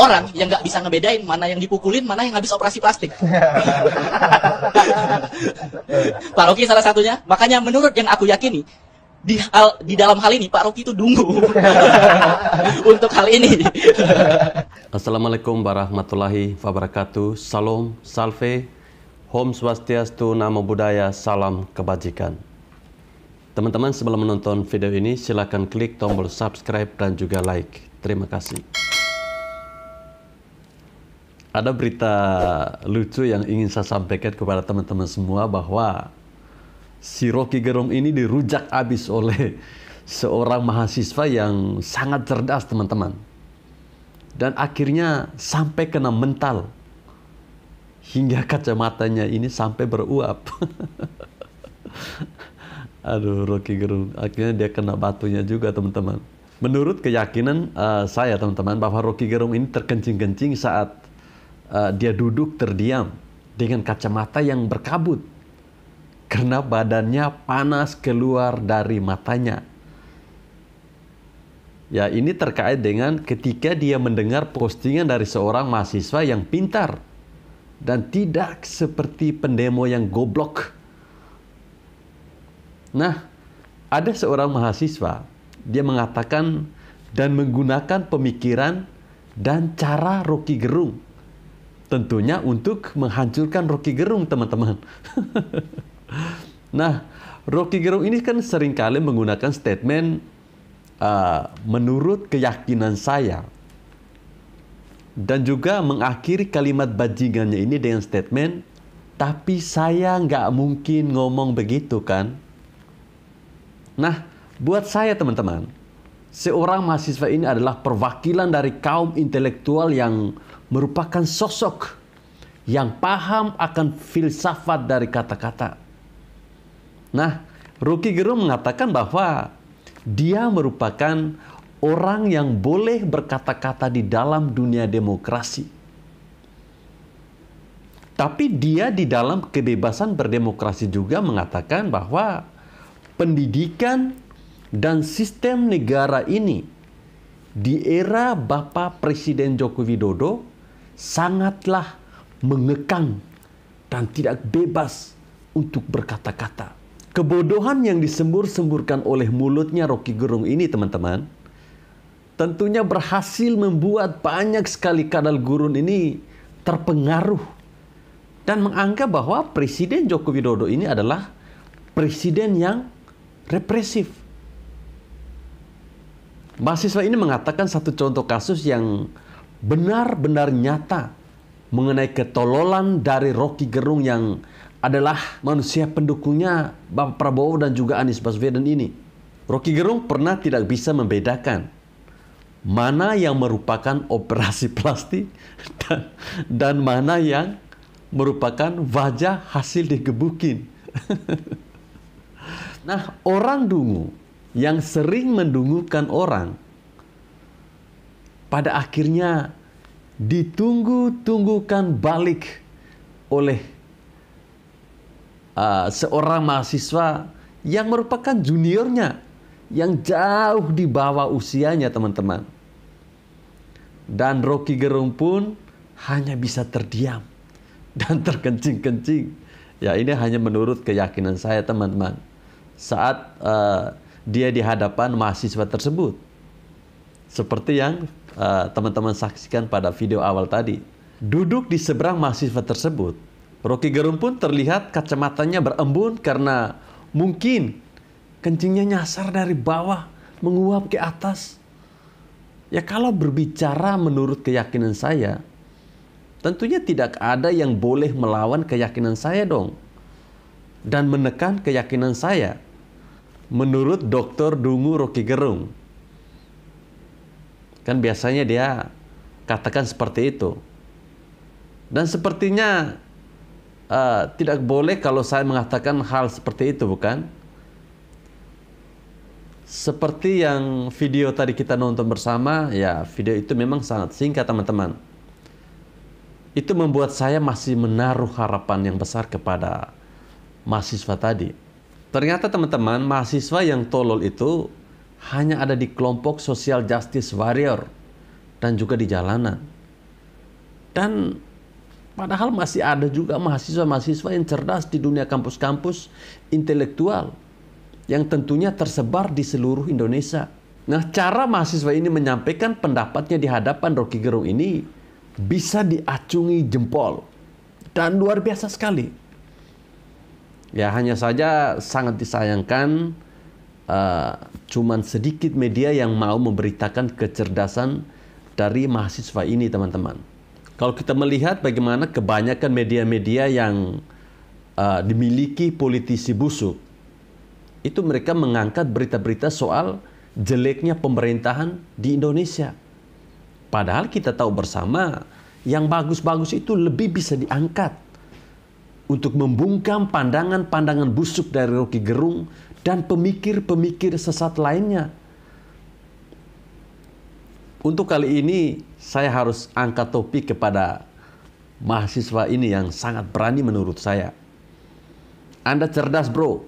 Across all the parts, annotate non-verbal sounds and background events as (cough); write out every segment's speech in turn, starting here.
orang yang nggak bisa ngebedain mana yang dipukulin, mana yang habis operasi plastik. (laughs) Pak Rocky salah satunya. Makanya menurut yang aku yakini, di hal di dalam hal ini Pak Rocky itu dungu (laughs) untuk hal ini. Assalamualaikum warahmatullahi wabarakatuh. Salam, salve, Om Swastiastu, nama budaya. Salam Kebajikan. Teman-teman sebelum menonton video ini silakan klik tombol subscribe dan juga like. Terima kasih ada berita lucu yang ingin saya sampaikan kepada teman-teman semua bahwa si Rocky Gerung ini dirujak habis oleh seorang mahasiswa yang sangat cerdas teman-teman. Dan akhirnya sampai kena mental. Hingga kacamatanya ini sampai beruap. (laughs) Aduh Rocky Gerung, akhirnya dia kena batunya juga teman-teman. Menurut keyakinan uh, saya teman-teman bahwa Rocky Gerung ini terkencing-kencing saat uh, dia duduk terdiam dengan kacamata yang berkabut karena badannya panas keluar dari matanya. Ya, ini terkait dengan ketika dia mendengar postingan dari seorang mahasiswa yang pintar dan tidak seperti pendemo yang goblok. Nah, ada seorang mahasiswa, dia mengatakan dan menggunakan pemikiran dan cara Rocky Gerung Tentunya untuk menghancurkan Rocky Gerung, teman-teman. nah, Rocky Gerung ini kan seringkali menggunakan statement uh, menurut keyakinan saya. Dan juga mengakhiri kalimat bajingannya ini dengan statement, tapi saya nggak mungkin ngomong begitu kan. Nah, buat saya teman-teman, seorang mahasiswa ini adalah perwakilan dari kaum intelektual yang merupakan sosok yang paham akan filsafat dari kata-kata. Nah, Ruki Gerung mengatakan bahwa dia merupakan orang yang boleh berkata-kata di dalam dunia demokrasi. Tapi dia di dalam kebebasan berdemokrasi juga mengatakan bahwa pendidikan dan sistem negara ini di era Bapak Presiden Joko Widodo sangatlah mengekang dan tidak bebas untuk berkata-kata. Kebodohan yang disembur-semburkan oleh mulutnya Rocky Gerung ini teman-teman tentunya berhasil membuat banyak sekali kadal gurun ini terpengaruh dan menganggap bahwa Presiden Joko Widodo ini adalah presiden yang represif. Mahasiswa ini mengatakan satu contoh kasus yang benar-benar nyata mengenai ketololan dari Rocky Gerung yang adalah manusia pendukungnya Bapak Prabowo dan juga Anies Baswedan ini. Rocky Gerung pernah tidak bisa membedakan mana yang merupakan operasi (laughs) plastik dan, dan mana yang merupakan wajah hasil digebukin. (laughs) nah, orang dungu yang sering mendungukan orang pada akhirnya ditunggu-tunggukan balik oleh uh, seorang mahasiswa yang merupakan juniornya yang jauh di bawah usianya teman-teman. Dan Rocky Gerung pun hanya bisa terdiam dan terkencing-kencing. Ya ini hanya menurut keyakinan saya teman-teman. Saat uh, dia di hadapan mahasiswa tersebut. Seperti yang Eh, teman-teman uh, saksikan pada video awal tadi. Duduk di seberang mahasiswa tersebut, Rocky Gerung pun terlihat kacamatanya berembun karena mungkin kencingnya nyasar dari bawah menguap ke atas. Ya kalau berbicara menurut keyakinan saya, tentunya tidak ada yang boleh melawan keyakinan saya dong. Dan menekan keyakinan saya. Menurut Dr. Dungu Rocky Gerung, Kan biasanya dia katakan seperti itu. Dan sepertinya uh, tidak boleh kalau saya mengatakan hal seperti itu, bukan? Seperti yang video tadi kita nonton bersama, ya video itu memang sangat singkat teman-teman. Itu membuat saya masih menaruh harapan yang besar kepada mahasiswa tadi. Ternyata teman-teman, mahasiswa yang tolol itu hanya ada di kelompok social justice warrior dan juga di jalanan. Dan padahal masih ada juga mahasiswa-mahasiswa yang cerdas di dunia kampus-kampus intelektual yang tentunya tersebar di seluruh Indonesia. Nah, cara mahasiswa ini menyampaikan pendapatnya di hadapan Rocky Gerung ini bisa diacungi jempol dan luar biasa sekali. Ya, hanya saja sangat disayangkan uh, cuman sedikit media yang mau memberitakan kecerdasan dari mahasiswa ini teman-teman. Kalau kita melihat bagaimana kebanyakan media-media yang uh, dimiliki politisi busuk, itu mereka mengangkat berita-berita soal jeleknya pemerintahan di Indonesia. Padahal kita tahu bersama yang bagus-bagus itu lebih bisa diangkat untuk membungkam pandangan-pandangan busuk dari Rocky Gerung dan pemikir-pemikir sesat lainnya. Untuk kali ini saya harus angkat topik kepada mahasiswa ini yang sangat berani menurut saya. Anda cerdas bro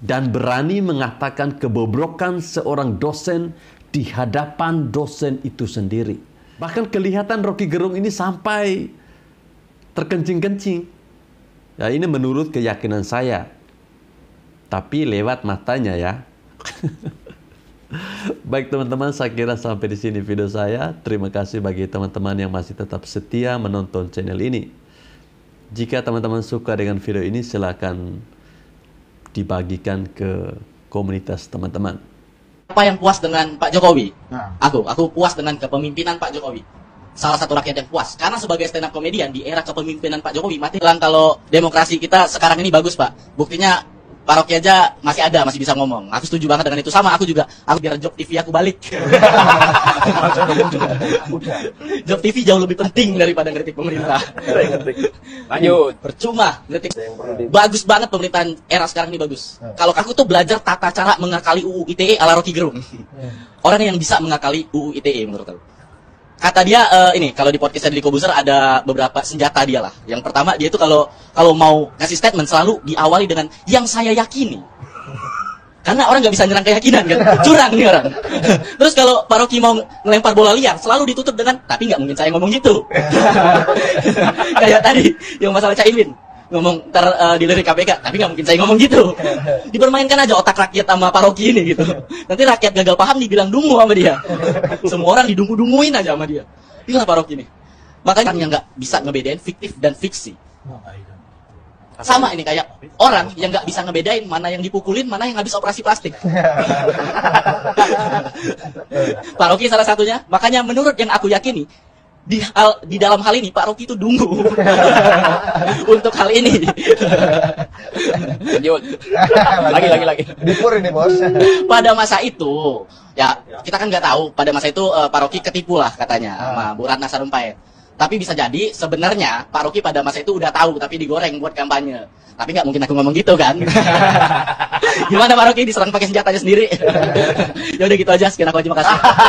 dan berani mengatakan kebobrokan seorang dosen di hadapan dosen itu sendiri. Bahkan kelihatan Rocky Gerung ini sampai terkencing-kencing Ya ini menurut keyakinan saya. Tapi lewat matanya ya. (laughs) Baik teman-teman, saya kira sampai di sini video saya. Terima kasih bagi teman-teman yang masih tetap setia menonton channel ini. Jika teman-teman suka dengan video ini, silakan dibagikan ke komunitas teman-teman. Apa yang puas dengan Pak Jokowi? Nah. Aku, aku puas dengan kepemimpinan Pak Jokowi salah satu rakyat yang puas. Karena sebagai stand up komedian di era kepemimpinan Pak Jokowi mati hilang kalau demokrasi kita sekarang ini bagus Pak. Buktinya paroki aja masih ada, masih bisa ngomong. Aku setuju banget dengan itu. Sama aku juga. Aku biar job TV aku balik. (laughs) job TV jauh lebih penting daripada kritik pemerintah. Lanjut. Percuma kritik. Bagus banget pemerintahan era sekarang ini bagus. Hmm. Kalau aku tuh belajar tata cara mengakali UU ITE ala Rocky Gerung. Hmm. Orang yang bisa mengakali UU ITE menurut aku kata dia uh, ini kalau di podcast Deddy Kobuser ada beberapa senjata dia lah. Yang pertama dia itu kalau kalau mau kasih statement selalu diawali dengan yang saya yakini. Karena orang nggak bisa nyerang keyakinan kan, curang nih orang. (laughs) Terus kalau Pak Rocky mau ngelempar bola liar, selalu ditutup dengan tapi nggak mungkin saya ngomong gitu. (laughs) Kayak tadi yang masalah Caimin ngomong ter uh, eh, di KPK tapi nggak mungkin saya ngomong gitu (laughs) dipermainkan aja otak rakyat sama paroki ini gitu nanti rakyat gagal paham dibilang dungu sama dia semua orang didungu-dunguin aja sama dia inilah paroki ini makanya yang nggak bisa ngebedain fiktif dan fiksi sama ini kayak orang yang nggak bisa ngebedain mana yang dipukulin mana yang habis operasi plastik (laughs) paroki salah satunya makanya menurut yang aku yakini di hal di dalam hal ini Pak Rocky itu dungu (laughs) untuk hal ini lagi lagi lagi dipur ini bos pada masa itu ya kita kan nggak tahu pada masa itu uh, Pak Rocky ketipu lah katanya ah. sama Bu Ratna Sarumpait tapi bisa jadi sebenarnya Pak Rocky pada masa itu udah tahu tapi digoreng buat kampanye tapi nggak mungkin aku ngomong gitu kan (laughs) gimana Pak Rocky diserang pakai senjatanya sendiri (laughs) ya udah gitu aja sekian aku aja makasih